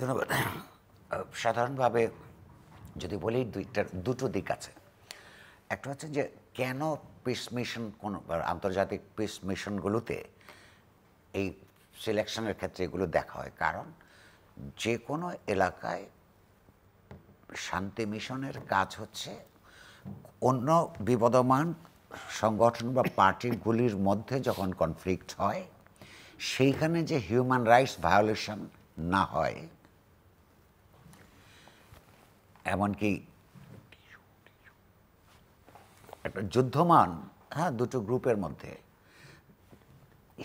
ধন্যবাদ সাধারণভাবে যদি বলি দুইটার দুটো দিক আছে একটা হচ্ছে যে কেন পিস মিশন কোনো আন্তর্জাতিক পিস মিশনগুলোতে এই সিলেকশনের ক্ষেত্রে এগুলো দেখা হয় কারণ যে কোনো এলাকায় শান্তি মিশনের কাজ হচ্ছে অন্য বিবদমান সংগঠন বা পার্টিগুলির মধ্যে যখন কনফ্লিক্ট হয় সেইখানে যে হিউম্যান রাইটস ভায়োলেশন না হয় এমনকি একটা যুদ্ধমান হ্যাঁ দুটো গ্রুপের মধ্যে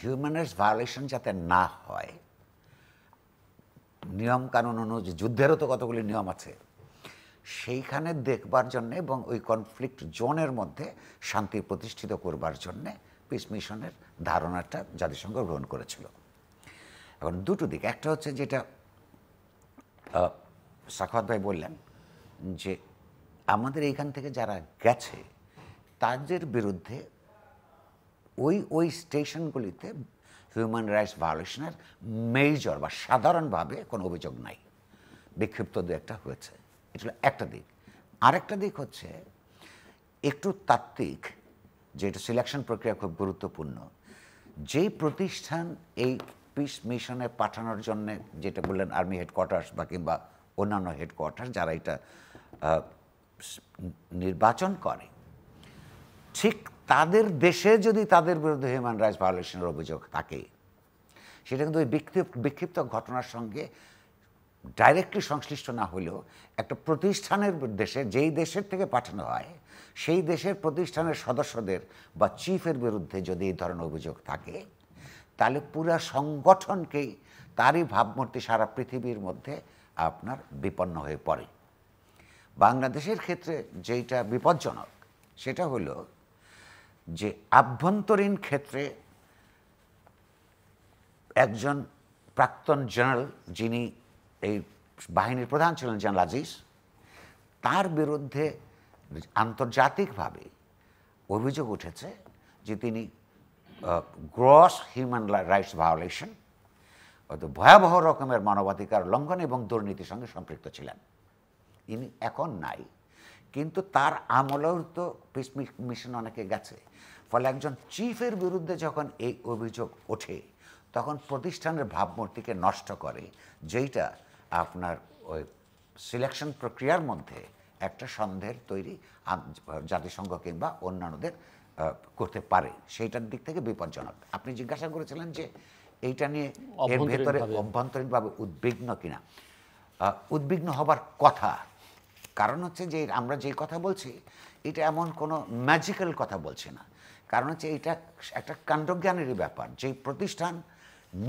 হিউম্যান রাইটস ভায়োলেশন যাতে না হয় নিয়ম কানুন অনুযায়ী যুদ্ধেরও তো কতগুলি নিয়ম আছে সেইখানে দেখবার জন্য এবং ওই কনফ্লিক্ট জোনের মধ্যে শান্তি প্রতিষ্ঠিত করবার জন্যে পিস মিশনের ধারণাটা জাতিসংঘ গ্রহণ করেছিল এখন দুটো দিক একটা হচ্ছে যেটা সাখাত ভাই বললেন যে আমাদের এইখান থেকে যারা গেছে তাদের বিরুদ্ধে ওই ওই স্টেশনগুলিতে হিউম্যান রাইটস ভায়োলেশনের মেজর বা সাধারণভাবে কোনো অভিযোগ নাই বিক্ষিপ্ত দু একটা হয়েছে এটা একটা দিক আরেকটা দিক হচ্ছে একটু তাত্ত্বিক যেটা সিলেকশন প্রক্রিয়া খুব গুরুত্বপূর্ণ যেই প্রতিষ্ঠান এই পিস মিশনে পাঠানোর জন্য যেটা বললেন আর্মি হেডকোয়ার্টার্স বা কিংবা অন্যান্য হেডকোয়ার্টার যারা এটা নির্বাচন করে ঠিক তাদের দেশে যদি তাদের বিরুদ্ধে হিউম্যান রাইটস ভায়োলেশনের অভিযোগ থাকে সেটা কিন্তু ওই বিক্ষিপ্ত ঘটনার সঙ্গে ডাইরেক্টলি সংশ্লিষ্ট না হলেও একটা প্রতিষ্ঠানের দেশে যেই দেশের থেকে পাঠানো হয় সেই দেশের প্রতিষ্ঠানের সদস্যদের বা চিফের বিরুদ্ধে যদি এই ধরনের অভিযোগ থাকে তাহলে পুরা সংগঠনকেই তারই ভাবমূর্তি সারা পৃথিবীর মধ্যে আপনার বিপন্ন হয়ে পড়ে বাংলাদেশের ক্ষেত্রে যেটা বিপজ্জনক সেটা হলো যে আভ্যন্তরীণ ক্ষেত্রে একজন প্রাক্তন জেনারেল যিনি এই বাহিনীর প্রধান ছিলেন জেনারেল আজিজ তার বিরুদ্ধে আন্তর্জাতিকভাবে অভিযোগ উঠেছে যে তিনি গ্রস হিউম্যান রাইটস ভায়োলেশন হয়তো ভয়াবহ রকমের মানবাধিকার লঙ্ঘন এবং দুর্নীতির সঙ্গে সম্পৃক্ত ছিলেন ইনি এখন নাই কিন্তু তার আমলেও তো পিস মিশন অনেকে গেছে ফলে একজন চিফের বিরুদ্ধে যখন এই অভিযোগ ওঠে তখন প্রতিষ্ঠানের ভাবমূর্তিকে নষ্ট করে যেইটা আপনার ওই সিলেকশন প্রক্রিয়ার মধ্যে একটা সন্দেহের তৈরি জাতিসংঘ কিংবা অন্যান্যদের করতে পারে সেইটার দিক থেকে বিপজ্জনক আপনি জিজ্ঞাসা করেছিলেন যে এইটা নিয়ে এর ভেতরে অভ্যন্তরীণভাবে উদ্বিগ্ন কিনা উদ্বিগ্ন হবার কথা কারণ হচ্ছে যে আমরা যে কথা বলছি এটা এমন কোনো ম্যাজিক্যাল কথা বলছি না কারণ হচ্ছে এটা একটা কাণ্ডজ্ঞানেরই ব্যাপার যে প্রতিষ্ঠান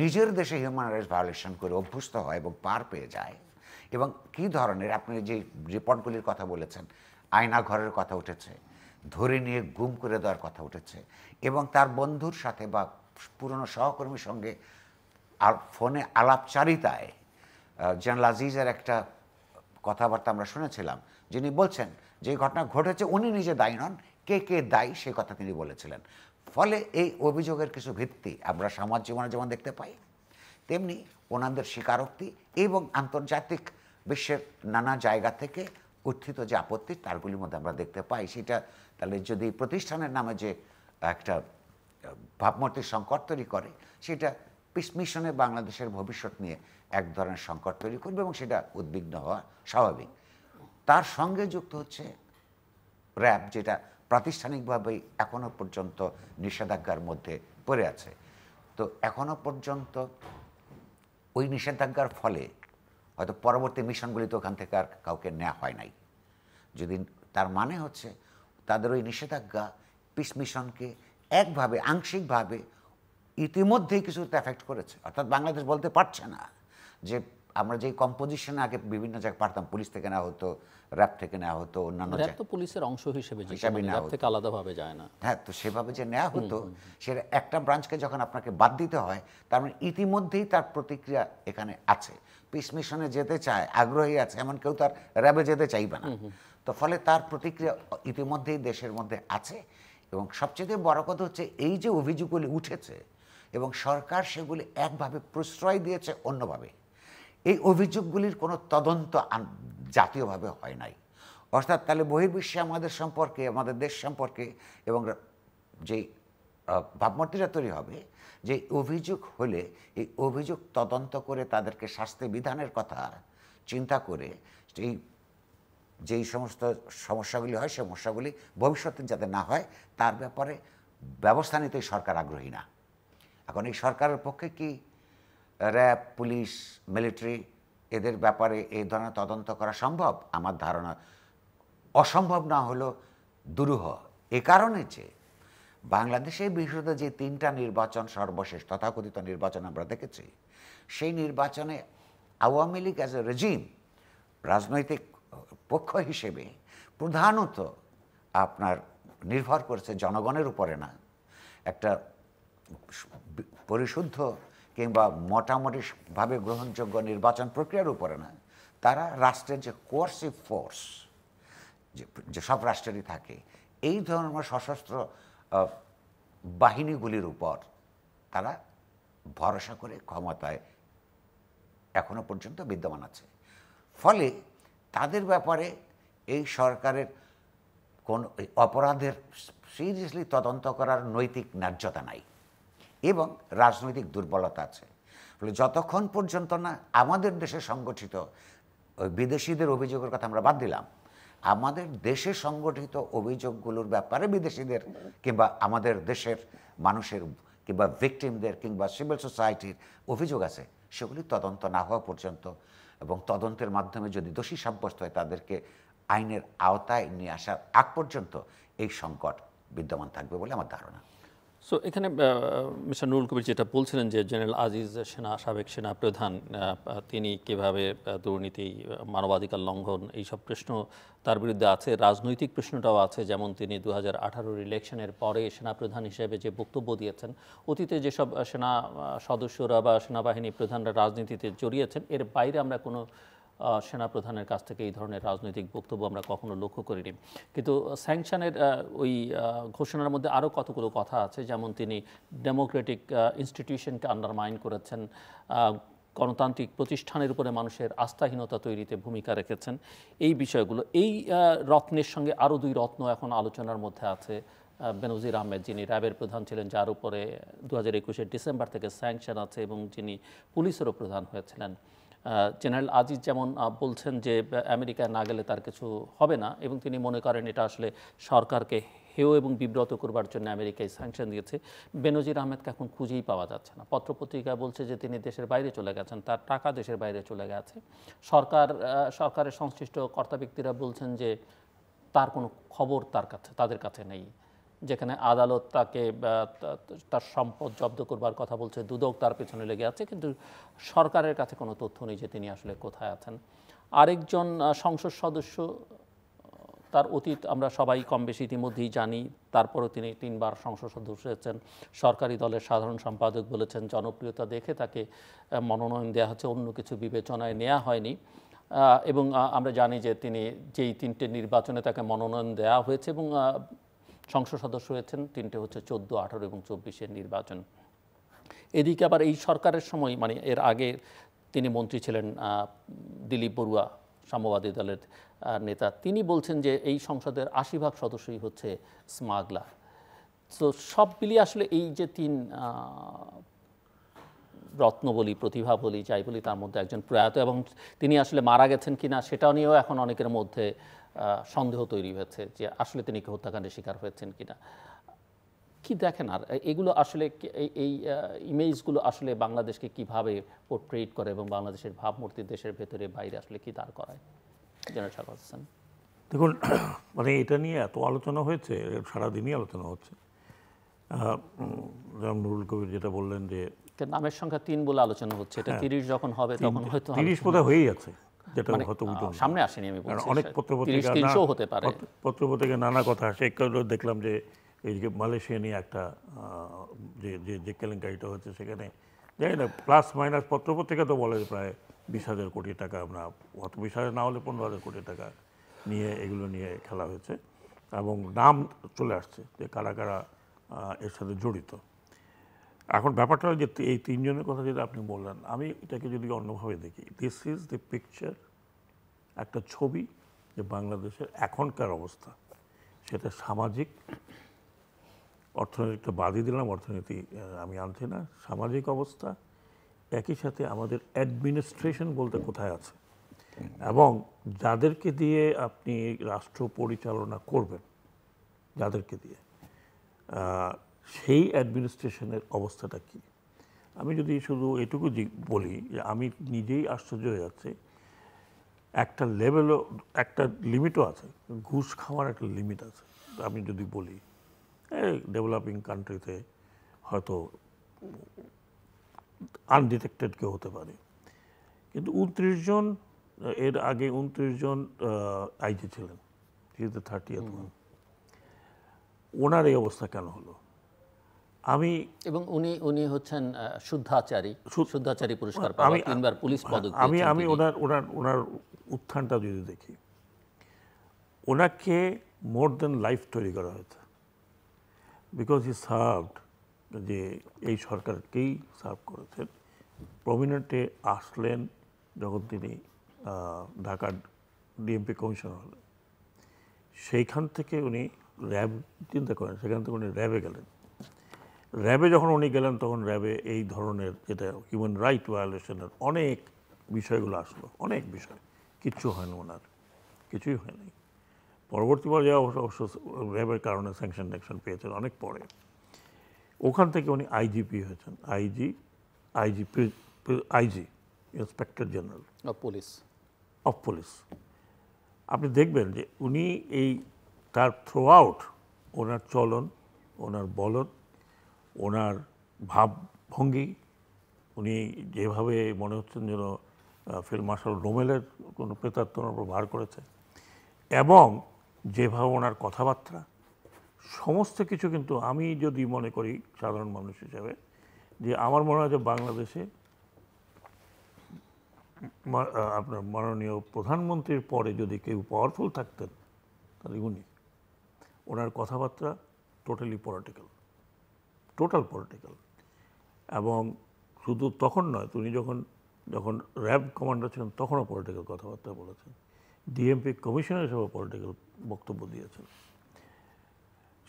নিজের দেশে হিউম্যান রাইটস ভায়োলেশন করে অভ্যস্ত হয় এবং পার পেয়ে যায় এবং কি ধরনের আপনি যে রিপোর্টগুলির কথা বলেছেন আয়না ঘরের কথা উঠেছে ধরে নিয়ে গুম করে দেওয়ার কথা উঠেছে এবং তার বন্ধুর সাথে বা পুরনো সহকর্মীর সঙ্গে আর ফোনে আলাপচারিতায় জেনারেল আজিজের একটা কথাবার্তা আমরা শুনেছিলাম যিনি বলছেন যে ঘটনা ঘটেছে উনি নিজে দায়ী নন কে কে দায়ী সে কথা তিনি বলেছিলেন ফলে এই অভিযোগের কিছু ভিত্তি আমরা সমাজ জীবনে যেমন দেখতে পাই তেমনি ওনাদের স্বীকারোক্তি এবং আন্তর্জাতিক বিশ্বের নানা জায়গা থেকে উত্থিত যে আপত্তি তারগুলির মধ্যে আমরা দেখতে পাই সেটা তাহলে যদি প্রতিষ্ঠানের নামে যে একটা ভাবমূর্তির সংকট তৈরি করে সেটা পিস মিশনে বাংলাদেশের ভবিষ্যৎ নিয়ে এক ধরনের সংকট তৈরি করবে এবং সেটা উদ্বিগ্ন হওয়া স্বাভাবিক তার সঙ্গে যুক্ত হচ্ছে র্যাব যেটা প্রাতিষ্ঠানিকভাবেই এখনও পর্যন্ত নিষেধাজ্ঞার মধ্যে পড়ে আছে তো এখনো পর্যন্ত ওই নিষেধাজ্ঞার ফলে হয়তো পরবর্তী মিশনগুলিতে ওখান থেকে আর কাউকে নেওয়া হয় নাই যদি তার মানে হচ্ছে তাদের ওই নিষেধাজ্ঞা পিস মিশনকে একভাবে আংশিকভাবে ইতিমধ্যেই কিছুতে এফেক্ট করেছে অর্থাৎ বাংলাদেশ বলতে পারছে না যে আমরা যে কম্পোজিশন আগে বিভিন্ন জায়গায় পারতাম পুলিশ থেকে নেওয়া হতো র্যাব থেকে নেওয়া হতো অন্যান্য পুলিশের অংশ হিসেবে হিসাবে নেওয়া থেকে আলাদাভাবে যায় না হ্যাঁ তো সেভাবে যে নেওয়া হতো সেটা একটা ব্রাঞ্চকে যখন আপনাকে বাদ দিতে হয় তার মানে ইতিমধ্যেই তার প্রতিক্রিয়া এখানে আছে পিস মিশনে যেতে চায় আগ্রহী আছে এমন কেউ তার র্যাবে যেতে চাইবে না তো ফলে তার প্রতিক্রিয়া ইতিমধ্যেই দেশের মধ্যে আছে এবং সবচেয়ে বড় কথা হচ্ছে এই যে অভিযোগগুলি উঠেছে এবং সরকার সেগুলি একভাবে প্রশ্রয় দিয়েছে অন্যভাবে এই অভিযোগগুলির কোনো তদন্ত জাতীয়ভাবে হয় নাই অর্থাৎ তাহলে বহির্বিশ্বে আমাদের সম্পর্কে আমাদের দেশ সম্পর্কে এবং যেই ভাবমূর্তিটা তৈরি হবে যে অভিযোগ হলে এই অভিযোগ তদন্ত করে তাদেরকে শাস্তি বিধানের কথা চিন্তা করে সেই যেই সমস্ত সমস্যাগুলি হয় সেই সমস্যাগুলি ভবিষ্যতে যাতে না হয় তার ব্যাপারে ব্যবস্থা নিতে সরকার আগ্রহী না এখন এই সরকারের পক্ষে কি র্যাব পুলিশ মিলিটারি এদের ব্যাপারে এই ধরনের তদন্ত করা সম্ভব আমার ধারণা অসম্ভব না হলো দুরূহ এ কারণে যে বাংলাদেশে বিশেষত যে তিনটা নির্বাচন সর্বশেষ তথাকথিত নির্বাচন আমরা দেখেছি সেই নির্বাচনে Awami League as a regime রাজনৈতিক পক্ষ হিসেবে প্রধানত আপনার নির্ভর করছে জনগণের উপরে না একটা পরিশুদ্ধ কিংবা মোটামুটিভাবে গ্রহণযোগ্য নির্বাচন প্রক্রিয়ার উপরে না তারা রাষ্ট্রের যে কোর্সিভ ফোর্স যে সব রাষ্ট্রেরই থাকে এই ধরনের সশস্ত্র বাহিনীগুলির উপর তারা ভরসা করে ক্ষমতায় এখনো পর্যন্ত বিদ্যমান আছে ফলে তাদের ব্যাপারে এই সরকারের কোন অপরাধের সিরিয়াসলি তদন্ত করার নৈতিক ন্যায্যতা নাই এবং রাজনৈতিক দুর্বলতা আছে ফলে যতক্ষণ পর্যন্ত না আমাদের দেশে সংগঠিত বিদেশিদের অভিযোগের কথা আমরা বাদ দিলাম আমাদের দেশে সংগঠিত অভিযোগগুলোর ব্যাপারে বিদেশিদের কিংবা আমাদের দেশের মানুষের কিংবা ভিকটিমদের কিংবা সিভিল সোসাইটির অভিযোগ আছে সেগুলি তদন্ত না হওয়া পর্যন্ত এবং তদন্তের মাধ্যমে যদি দোষী সাব্যস্ত হয় তাদেরকে আইনের আওতায় নিয়ে আসার আগ পর্যন্ত এই সংকট বিদ্যমান থাকবে বলে আমার ধারণা সো এখানে মিস্টার নুরুল কবির যেটা বলছিলেন যে জেনারেল আজিজ সেনা সাবেক সেনা প্রধান তিনি কিভাবে দুর্নীতি মানবাধিকার লঙ্ঘন এইসব প্রশ্ন তার বিরুদ্ধে আছে রাজনৈতিক প্রশ্নটাও আছে যেমন তিনি দু হাজার ইলেকশনের পরে সেনাপ্রধান হিসেবে যে বক্তব্য দিয়েছেন অতীতে যেসব সেনা সদস্যরা বা সেনাবাহিনী প্রধানরা রাজনীতিতে জড়িয়েছেন এর বাইরে আমরা কোনো সেনাপ্রধানের কাছ থেকে এই ধরনের রাজনৈতিক বক্তব্য আমরা কখনো লক্ষ্য করিনি কিন্তু স্যাংশনের ওই ঘোষণার মধ্যে আরও কতগুলো কথা আছে যেমন তিনি ডেমোক্রেটিক ইনস্টিটিউশনকে আন্ডারমাইন করেছেন গণতান্ত্রিক প্রতিষ্ঠানের উপরে মানুষের আস্থাহীনতা তৈরিতে ভূমিকা রেখেছেন এই বিষয়গুলো এই রত্নের সঙ্গে আরও দুই রত্ন এখন আলোচনার মধ্যে আছে বেনজির আহমেদ যিনি র্যাবের প্রধান ছিলেন যার উপরে দু হাজার ডিসেম্বর থেকে স্যাংশন আছে এবং যিনি পুলিশেরও প্রধান হয়েছিলেন জেনারেল আজিজ যেমন বলছেন যে আমেরিকায় না গেলে তার কিছু হবে না এবং তিনি মনে করেন এটা আসলে সরকারকে হেয় এবং বিব্রত করবার জন্য আমেরিকায় স্যাংশন দিয়েছে বেনজির আহমেদকে এখন খুঁজেই পাওয়া যাচ্ছে না পত্রপত্রিকা বলছে যে তিনি দেশের বাইরে চলে গেছেন তার টাকা দেশের বাইরে চলে গেছে সরকার সরকারের সংশ্লিষ্ট কর্তা ব্যক্তিরা বলছেন যে তার কোনো খবর তার কাছে তাদের কাছে নেই যেখানে আদালত তাকে তার সম্পদ জব্দ করবার কথা বলছে দুদক তার পেছনে লেগে আছে কিন্তু সরকারের কাছে কোনো তথ্য নেই যে তিনি আসলে কোথায় আছেন আরেকজন সংসদ সদস্য তার অতীত আমরা সবাই কম বেশি ইতিমধ্যেই জানি তারপরও তিনি তিনবার সংসদ সদস্য হয়েছেন সরকারি দলের সাধারণ সম্পাদক বলেছেন জনপ্রিয়তা দেখে তাকে মনোনয়ন দেওয়া হচ্ছে অন্য কিছু বিবেচনায় নেওয়া হয়নি এবং আমরা জানি যে তিনি যেই তিনটে নির্বাচনে তাকে মনোনয়ন দেওয়া হয়েছে এবং সংসদ সদস্য হয়েছেন তিনটে হচ্ছে চোদ্দো আঠারো এবং চব্বিশের নির্বাচন এদিকে আবার এই সরকারের সময় মানে এর আগে তিনি মন্ত্রী ছিলেন দিলীপ বড়ুয়া সাম্যবাদী দলের নেতা তিনি বলছেন যে এই সংসদের আশি ভাগ সদস্যই হচ্ছে স্মাগলার তো সব মিলিয়ে আসলে এই যে তিন রত্ন বলি প্রতিভা বলি যাই বলি তার মধ্যে একজন প্রয়াত এবং তিনি আসলে মারা গেছেন কিনা সেটা নিয়েও এখন অনেকের মধ্যে সন্দেহ তৈরি হয়েছে যে আসলে তিনি কি হত্যাকাণ্ডের শিকার হয়েছেন কিনা কি দেখেন আর এগুলো আসলে এই ইমেজগুলো আসলে বাংলাদেশকে কিভাবে পোর্ট্রেট করে এবং বাংলাদেশের ভাবমূর্তি দেশের ভেতরে বাইরে আসলে কি দাঁড় করায় জেনারেল শাহ হোসেন দেখুন মানে এটা নিয়ে এত আলোচনা হয়েছে সারাদিনই আলোচনা হচ্ছে নুরুল কবির যেটা বললেন যে নামের সংখ্যা তিন বলে আলোচনা হচ্ছে এটা হ্যাঁ। তিরিশ যখন হবে তখন হয়তো তিরিশ বোধহয় হয়েই আছে যেটা মানে, হয়তো সামনে আসেনি আমি অনেক পত্রপত্রিকা হতে পারে পত্রপত্রিকা নানা কথা আসে দেখলাম যে এই যে মালয়েশিয়া নিয়ে একটা যে যে কেলেঙ্কারিটা হচ্ছে সেখানে জানি না প্লাস মাইনাস পত্রপত্রিকা তো বলে প্রায় বিশ হাজার কোটি টাকা আমরা অত বিশ হাজার না হলে পনেরো হাজার কোটি টাকা নিয়ে এগুলো নিয়ে খেলা হয়েছে এবং নাম চলে আসছে যে কারা কারা এর সাথে জড়িত এখন ব্যাপারটা যে এই তিনজনের কথা যেটা আপনি বললেন আমি এটাকে যদি অন্যভাবে দেখি দিস ইজ দ্য পিকচার একটা ছবি যে বাংলাদেশের এখনকার অবস্থা সেটা সামাজিক অর্থনীতিটা বাদই দিলাম অর্থনীতি আমি আনছি না সামাজিক অবস্থা একই সাথে আমাদের অ্যাডমিনিস্ট্রেশন বলতে কোথায় আছে এবং যাদেরকে দিয়ে আপনি রাষ্ট্র পরিচালনা করবেন যাদেরকে দিয়ে সেই অ্যাডমিনিস্ট্রেশনের অবস্থাটা কী আমি যদি শুধু এটুকু বলি যে আমি নিজেই আশ্চর্য হয়ে যাচ্ছে একটা লেভেলও একটা লিমিটও আছে ঘুষ খাওয়ার একটা লিমিট আছে আমি যদি বলি ডেভেলপিং কান্ট্রিতে হয়তো আনডিটেক্টেড কেউ হতে পারে কিন্তু উনত্রিশ জন এর আগে উনত্রিশ জন আইজি ছিলেন থার্টি ওনার এই অবস্থা কেন হলো আমি এবং উনি উনি হচ্ছেন শুদ্ধাচারী শুদ্ধাচারী পুরস্কার আমি তিনবার পুলিশ পদক আমি আমি ওনার ওনার ওনার উত্থানটা যদি দেখি ওনাকে মোর দেন লাইফ তৈরি করা হয়েছে বিকজ হি সার্ভড যে এই সরকারকেই সার্ভ করেছেন প্রমিনেন্টে আসলেন যখন তিনি ঢাকার ডিএমপি কমিশনার হলেন সেইখান থেকে উনি র্যাব চিন্তা করেন সেখান থেকে উনি র্যাবে গেলেন র্যাবে যখন উনি গেলেন তখন র্যাবে এই ধরনের যেটা হিউম্যান রাইট ভায়োলেশনের অনেক বিষয়গুলো আসলো অনেক বিষয় কিচ্ছু হয়নি ওনার কিছুই হয়নি পরবর্তী পর্যায়ে অবশ্য অবশ্য র্যাবের কারণে স্যাংশন ট্যাংশন পেয়েছেন অনেক পরে ওখান থেকে উনি আইজিপি হয়েছেন IG IG IG inspector general of police of police আপনি দেখবেন যে উনি এই তার থ্রু আউট ওনার চলন ওনার বলন ওনার ভাবভঙ্গি উনি যেভাবে মনে হচ্ছেন যেন ফিল্ড মার্শাল রোমেলের কোনো প্রেতাত্মর উপর ভার করেছে এবং যেভাবে ওনার কথাবার্তা সমস্ত কিছু কিন্তু আমি যদি মনে করি সাধারণ মানুষ হিসাবে যে আমার মনে হয় যে বাংলাদেশে আপনার মাননীয় প্রধানমন্ত্রীর পরে যদি কেউ পাওয়ারফুল থাকতেন তাহলে উনি ওনার কথাবার্তা টোটালি পলিটিক্যাল টোটাল পলিটিক্যাল এবং শুধু তখন নয় তিনি যখন যখন র্যাব কমান্ডার ছিলেন তখনও পলিটিক্যাল কথাবার্তা বলেছেন ডিএমপি কমিশনার হিসেবে পলিটিক্যাল বক্তব্য দিয়েছেন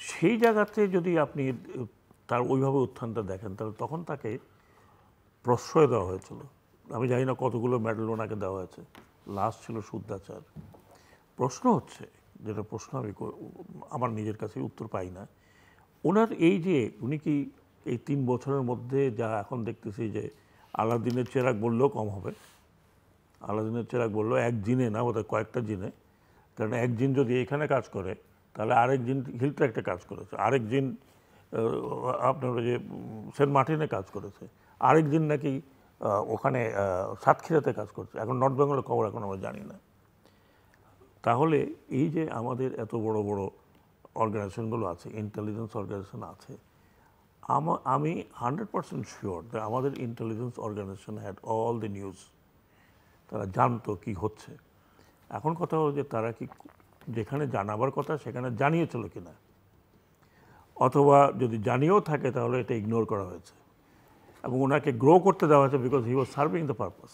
সেই জায়গাতে যদি আপনি তার ওইভাবে উত্থানটা দেখেন তাহলে তখন তাকে প্রশ্রয় দেওয়া হয়েছিল আমি জানি না কতগুলো মেডেল ওনাকে দেওয়া হয়েছে লাস্ট ছিল শুদ্ধাচার প্রশ্ন হচ্ছে যেটা প্রশ্ন আমি আমার নিজের কাছে উত্তর পাই না ওনার এই যে উনি কি এই তিন বছরের মধ্যে যা এখন দেখতেছি যে আলাদিনের চেরাক বললেও কম হবে আলাদিনের চেরাক বললেও এক জিনে না বোধহয় কয়েকটা জিনে কারণ এক জিন যদি এখানে কাজ করে তাহলে আরেক জিন একটা কাজ করেছে আরেক জিন আপনার যে সেন্ট মার্টিনে কাজ করেছে আরেক দিন নাকি ওখানে সাতক্ষীরাতে কাজ করছে এখন নর্থ বেঙ্গলের খবর এখন আমরা জানি না তাহলে এই যে আমাদের এত বড় বড় অর্গানাইজেশনগুলো আছে ইন্টেলিজেন্স অর্গানাইজেশন আছে আমি হান্ড্রেড পার্সেন্ট শিওর যে আমাদের intelligence organisation had all the news তারা জানতো কি হচ্ছে এখন কথা হলো যে তারা কি যেখানে জানাবার কথা সেখানে জানিয়েছিল কি না অথবা যদি জানিয়েও থাকে তাহলে এটা ইগনোর করা হয়েছে এবং ওনাকে গ্রো করতে দেওয়া হয়েছে because he was serving the purpose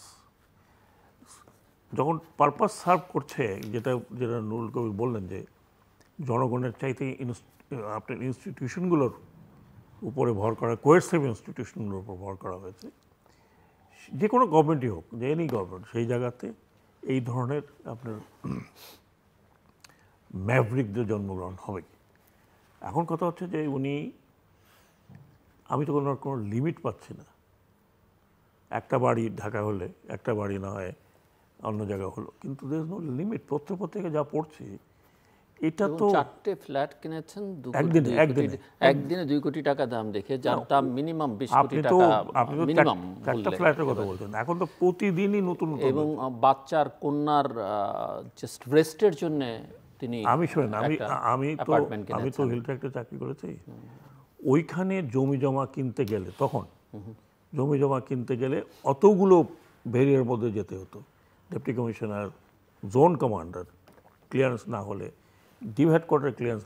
যখন পারপাস সার্ভ করছে যেটা যেটা নুরুল কবির বললেন যে জনগণের চাইতে আপনার ইনস্টিটিউশনগুলোর উপরে ভর করা কোয়েসিভ ইনস্টিটিউশনগুলোর উপর ভর করা হয়েছে যে কোনো গভর্নমেন্টই হোক যে এনি গভর্নমেন্ট সেই জায়গাতে এই ধরনের আপনার ম্যাভরিকদের জন্মগ্রহণ হবে এখন কথা হচ্ছে যে উনি আমি তো কোনো কোনো লিমিট পাচ্ছি না একটা বাড়ি ঢাকা হলে একটা বাড়ি না হয় অন্য জায়গা হলো কিন্তু দেশ নো লিমিট পত্র পত্রিকা যা পড়ছি এটা তো চারটে ফ্ল্যাট কিনেছেন একদিনে একদিনে একদিনে দুই কোটি টাকা দাম দেখে যার দাম মিনিমাম বিশ কোটি টাকা মিনিমাম একটা ফ্ল্যাটের কথা বলছেন এখন তো প্রতিদিনই নতুন এবং বাচ্চার কন্যার জাস্ট রেস্টের জন্য তিনি আমি শোনেন আমি আমি তো আমি তো হিলট্রাক্টে চাকরি করেছি ওইখানে জমি জমা কিনতে গেলে তখন জমি জমা কিনতে গেলে অতগুলো ভেরিয়ার মধ্যে যেতে হতো deputy commissioner zone commander clearance না হলে deep headquarter clearance